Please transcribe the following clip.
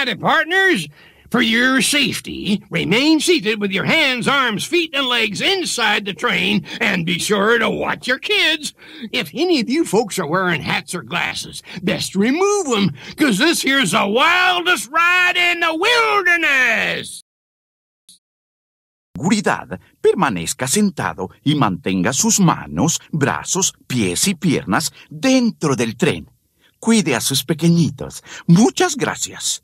Righty, partners. For your safety, remain seated with your hands, arms, feet, and legs inside the train, and be sure to watch your kids. If any of you folks are wearing hats or glasses, best remove them, because this here's the wildest ride in the wilderness. Seguridad, permanezca sentado y mantenga sus manos, brazos, pies y piernas dentro del tren. Cuide a sus pequeñitos. Muchas gracias.